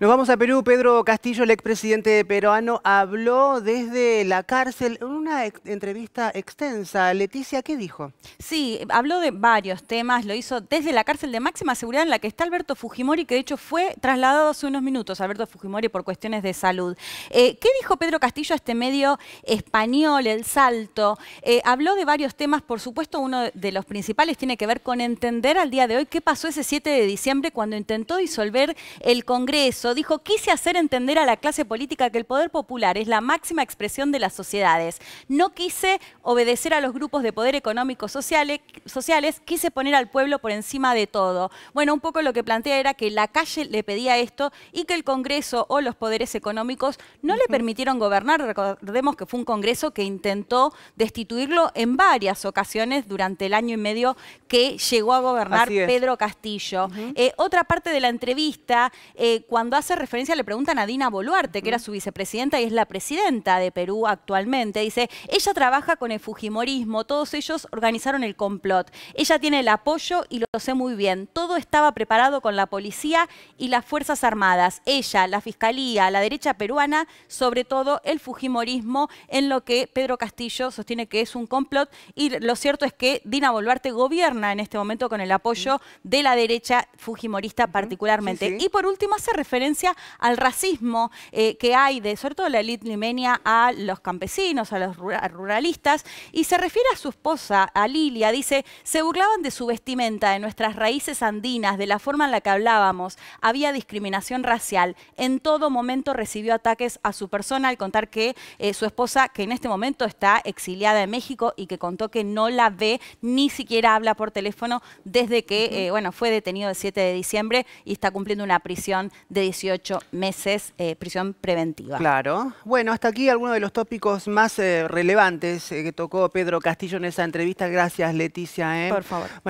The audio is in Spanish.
Nos vamos a Perú. Pedro Castillo, el expresidente peruano, habló desde la cárcel en una entrevista extensa. Leticia, ¿qué dijo? Sí, habló de varios temas. Lo hizo desde la cárcel de máxima seguridad en la que está Alberto Fujimori, que de hecho fue trasladado hace unos minutos, Alberto Fujimori, por cuestiones de salud. Eh, ¿Qué dijo Pedro Castillo a este medio español, El Salto? Eh, habló de varios temas. Por supuesto, uno de los principales tiene que ver con entender al día de hoy qué pasó ese 7 de diciembre cuando intentó disolver el Congreso dijo, quise hacer entender a la clase política que el poder popular es la máxima expresión de las sociedades. No quise obedecer a los grupos de poder económico sociales, sociales, quise poner al pueblo por encima de todo. Bueno, un poco lo que plantea era que la calle le pedía esto y que el Congreso o los poderes económicos no le permitieron gobernar. Recordemos que fue un Congreso que intentó destituirlo en varias ocasiones durante el año y medio que llegó a gobernar Pedro Castillo. Eh, otra parte de la entrevista, eh, cuando cuando hace referencia, le preguntan a Dina Boluarte, que era su vicepresidenta y es la presidenta de Perú actualmente. Dice, ella trabaja con el Fujimorismo, todos ellos organizaron el complot. Ella tiene el apoyo y lo sé muy bien. Todo estaba preparado con la policía y las Fuerzas Armadas. Ella, la Fiscalía, la derecha peruana, sobre todo el Fujimorismo, en lo que Pedro Castillo sostiene que es un complot. Y lo cierto es que Dina Boluarte gobierna en este momento con el apoyo de la derecha fujimorista particularmente. Y por último hace referencia al racismo eh, que hay, de, sobre todo la élite limeña, a los campesinos, a los ruralistas, y se refiere a su esposa, a Lilia, dice, se burlaban de su vestimenta, de nuestras raíces andinas, de la forma en la que hablábamos, había discriminación racial, en todo momento recibió ataques a su persona al contar que eh, su esposa, que en este momento está exiliada en México y que contó que no la ve, ni siquiera habla por teléfono desde que, eh, bueno, fue detenido el 7 de diciembre y está cumpliendo una prisión de 18 18 meses eh, prisión preventiva. Claro. Bueno, hasta aquí algunos de los tópicos más eh, relevantes eh, que tocó Pedro Castillo en esa entrevista. Gracias, Leticia. Por favor.